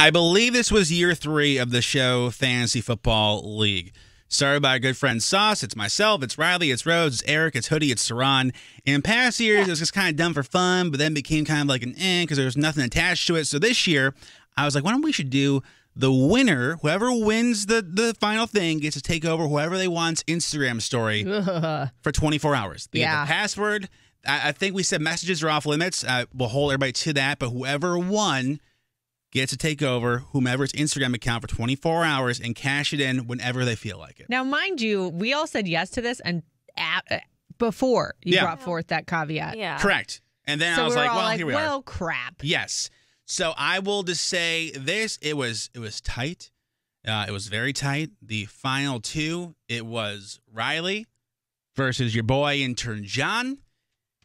I believe this was year three of the show Fantasy Football League. Started by a good friend Sauce, it's myself, it's Riley, it's Rhodes, it's Eric, it's Hoodie, it's Saran. In past years, yeah. it was just kind of done for fun, but then became kind of like an end eh, because there was nothing attached to it. So this year, I was like, why don't we should do the winner, whoever wins the the final thing, gets to take over whoever they want's Instagram story for 24 hours. They yeah. get the password. I, I, think we said messages are off limits. Uh, we'll hold everybody to that. But whoever won gets to take over whomever's Instagram account for 24 hours and cash it in whenever they feel like it. Now, mind you, we all said yes to this and at, uh, before you yeah. brought forth that caveat. Yeah. Correct. And then so I was like, well, like, here we well, are. Well, crap. Yes. So I will just say this: it was it was tight. Uh, it was very tight. The final two, it was Riley versus your boy intern John.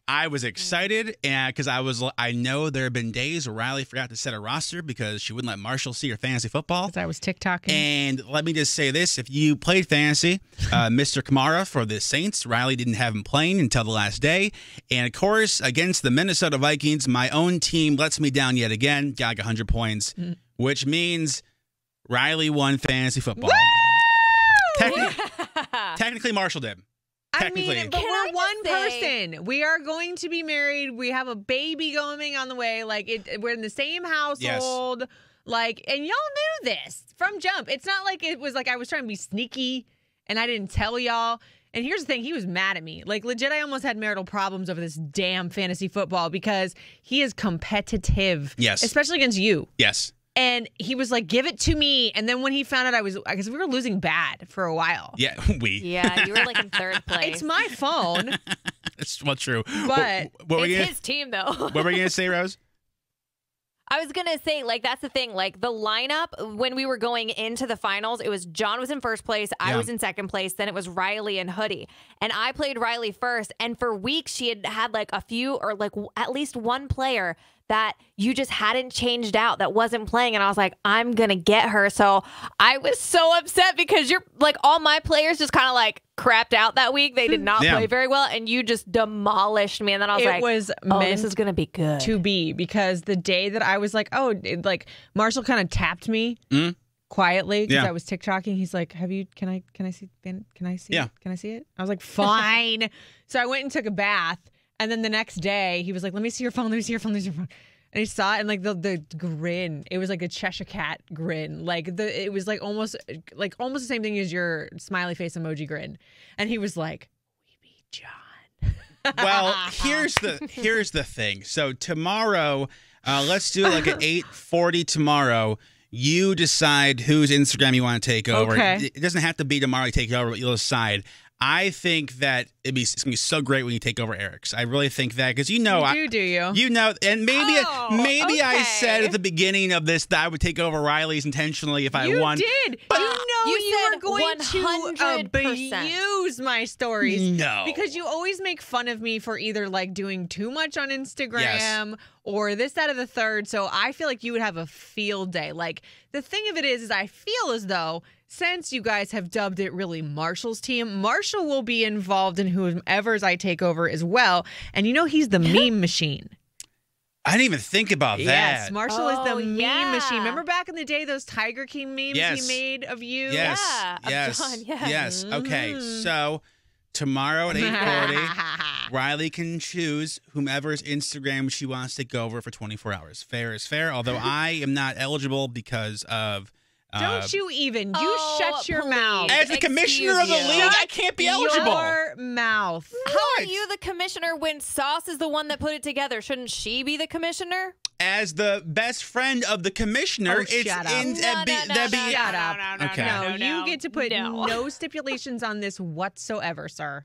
I was mm. excited and because I was I know there have been days where Riley forgot to set a roster because she wouldn't let Marshall see her fantasy football. I was TikToking. And let me just say this: if you played fantasy, uh, Mr. Kamara for the Saints, Riley didn't have him playing until the last day, and of course against the Minnesota Vikings, my own team lets me down yet again. Got like 100 points, mm -hmm. which means Riley won fantasy football. technically, Marshall did. Technically. I mean, but we're one say... person. We are going to be married. We have a baby going on the way. Like it, we're in the same household. Yes. Like, and y'all knew this from jump. It's not like it was like I was trying to be sneaky and I didn't tell y'all. And here's the thing, he was mad at me. Like legit, I almost had marital problems over this damn fantasy football because he is competitive. Yes. Especially against you. Yes and he was like, "Give it to me." And then when he found out I was, because we were losing bad for a while. Yeah, we. Yeah, you were like in third place. it's my phone. It's well true. But what, what it's gonna, his team, though. what were you gonna say, Rose? I was gonna say, like, that's the thing. Like the lineup when we were going into the finals, it was John was in first place, I yeah. was in second place, then it was Riley and Hoodie, and I played Riley first. And for weeks, she had had like a few or like at least one player that you just hadn't changed out that wasn't playing. And I was like, I'm going to get her. So I was so upset because you're like, all my players just kind of like crapped out that week. They did hmm. not yeah. play very well. And you just demolished me. And then I was it like, was oh, this is going to be good. To be because the day that I was like, oh, it, like Marshall kind of tapped me. Mm quietly because yeah. I was TikToking. He's like, "Have you? Can I? Can I see? Can I see? Yeah. It? Can I see it?" I was like, "Fine." so I went and took a bath, and then the next day, he was like, "Let me see your phone. Let me see your phone. Let me see your phone." And he saw it, and like the the grin, it was like a Cheshire cat grin. Like the it was like almost like almost the same thing as your smiley face emoji grin. And he was like, "We beat John." well, here's the here's the thing. So tomorrow, uh, let's do like at eight forty tomorrow you decide whose Instagram you want to take over. Okay. It doesn't have to be tomorrow you take it over, but you'll decide. I think that it'd be it's gonna be so great when you take over Eric's. I really think that because you know you I do, you you know and maybe oh, maybe okay. I said at the beginning of this that I would take over Riley's intentionally if I you won. Did but you know you, you are going 100%. to uh, abuse my stories? No, because you always make fun of me for either like doing too much on Instagram. Yes or this, that, or the third. So I feel like you would have a field day. Like the thing of it is, is I feel as though since you guys have dubbed it really Marshall's team, Marshall will be involved in whomever's I take over as well. And you know, he's the meme machine. I didn't even think about that. Yes, Marshall oh, is the oh, meme yeah. machine. Remember back in the day, those Tiger King memes yes. he made of you? Yes. Yeah, yes. John, yes. yes. Mm -hmm. Okay. Mm-hmm. So tomorrow at 8.40, Riley can choose whomever's Instagram she wants to go over for 24 hours. Fair is fair, although I am not eligible because of – don't um, you even? You oh, shut your please. mouth. As the commissioner Excuse of the league, shut I can't be eligible. Your mouth. How are you the commissioner when Sauce is the one that put it together? Shouldn't she be the commissioner? As the best friend of the commissioner, oh, it's shut up. in no, that be, no, no, that be shut up. No, no, okay. no, no, you get to put no, stipulations on this whatsoever, sir.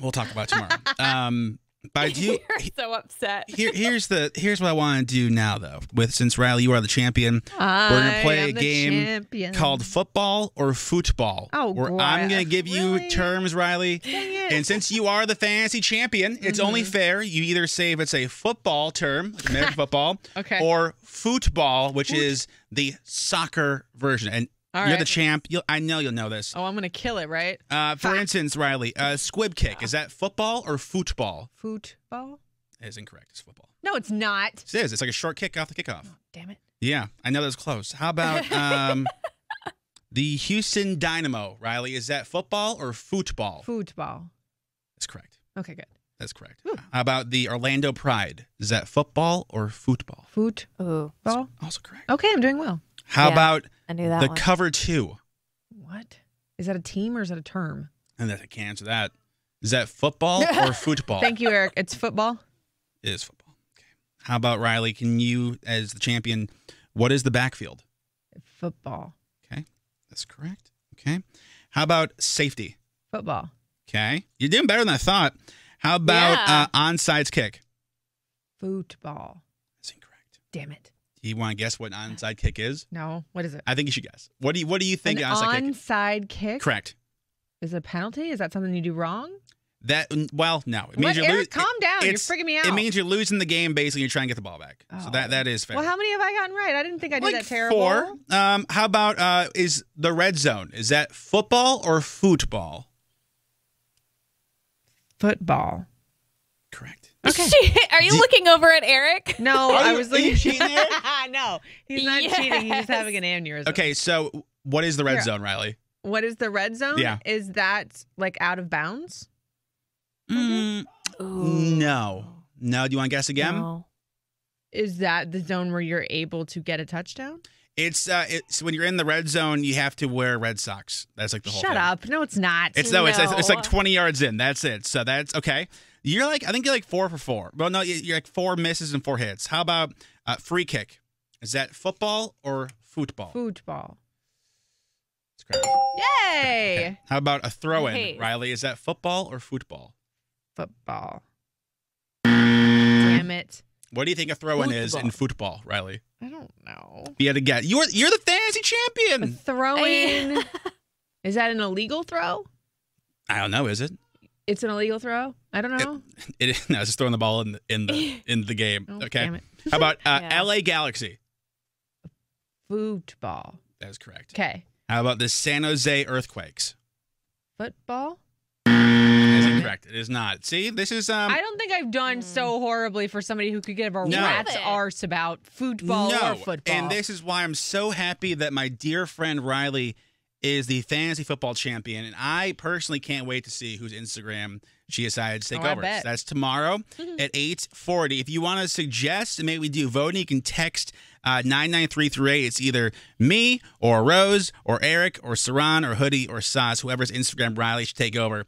We'll talk about tomorrow. um, by you, You're so upset. here, here's the here's what I want to do now, though. With since Riley, you are the champion, I we're gonna play a game champion. called football or football. Oh, where I'm gonna give you really? terms, Riley. Dang it. And since you are the fantasy champion, it's only mm-hmm. fair you either say if it's a football term, American football, Okay. or football, which is the soccer version. And all You're right. the champ. You'll, I know you'll know this. Oh, I'm gonna kill it, right? Uh, for instance, Riley, uh, squib kick is that football or football? Football. It is incorrect. It's football. No, it's not. It is. It's like a short kick off the kickoff. Oh, damn it. Yeah, I know that's close. How about um, the Houston Dynamo, Riley? Is that football or football? Football. That's correct. Okay, good. That's correct. Ooh. How about the Orlando Pride? Is that football or football? Football. also correct. Okay, I'm doing well. How yeah. about I knew that. The one. cover two. What? Is that a team or is that a term? And that I can't answer that. Is that football or football? Thank you, Eric. It's football. It is football. Okay. How about Riley? Can you, as the champion, what is the backfield? Football. Okay. That's correct. Okay. How about safety? Football. Okay. You're doing better than I thought. How about yeah. uh, onside's kick? Football. That's incorrect. Damn it you want to guess what an onside kick is? No. What is it? I think you should guess. What do you What do you think an onside, onside kick, kick? Correct. Is it a penalty? Is that something you do wrong? That well, no. It means what, you're Eric, lo- calm down. You're freaking me out. It means you're losing the game. Basically, you're trying to get the ball back. Oh. So that oh. that is fair. Well, how many have I gotten right? I didn't think I did like that terrible. Four. Um, how about uh, is the red zone? Is that football or football? Football. Correct okay. are you Did, looking over at Eric? No, I was looking. Are you cheating? no, he's not yes. cheating. He's just having an aneurysm. Okay, so what is the red Here. zone, Riley? What is the red zone? Yeah. Is that like out of bounds? Mm, no. No. Do you want to guess again? No. Is that the zone where you're able to get a touchdown? It's uh, it's when you're in the red zone, you have to wear red socks. That's like the whole. Shut thing. up! No, it's not. It's no, no. It's, it's like 20 yards in. That's it. So that's okay. You're like, I think you're like four for four. Well, no, you're like four misses and four hits. How about uh, free kick? Is that football or football? Football. It's correct. Yay! Okay. How about a throw in, hey. Riley? Is that football or football? Football. Damn it. What do you think a throw in is in football, Riley? I don't know. You had to guess. You're, you're the fantasy champion. A throw in. is that an illegal throw? I don't know, is it? It's an illegal throw. I don't know. It, it, no, it's just throwing the ball in the in the in the game. oh, okay. How about uh, yeah. L.A. Galaxy? Football. That is correct. Okay. How about the San Jose Earthquakes? Football. That is incorrect. It is not. See, this is. Um, I don't think I've done so hmm. horribly for somebody who could give a no. rat's arse about football no. or football. And this is why I'm so happy that my dear friend Riley is the fantasy football champion, and I personally can't wait to see whose Instagram she decides to take oh, over. So that's tomorrow at eight forty. If you want to suggest, and maybe we do voting, you can text uh, nine nine three three eight. It's either me or Rose or Eric or Saran or Hoodie or Sauce, whoever's Instagram Riley should take over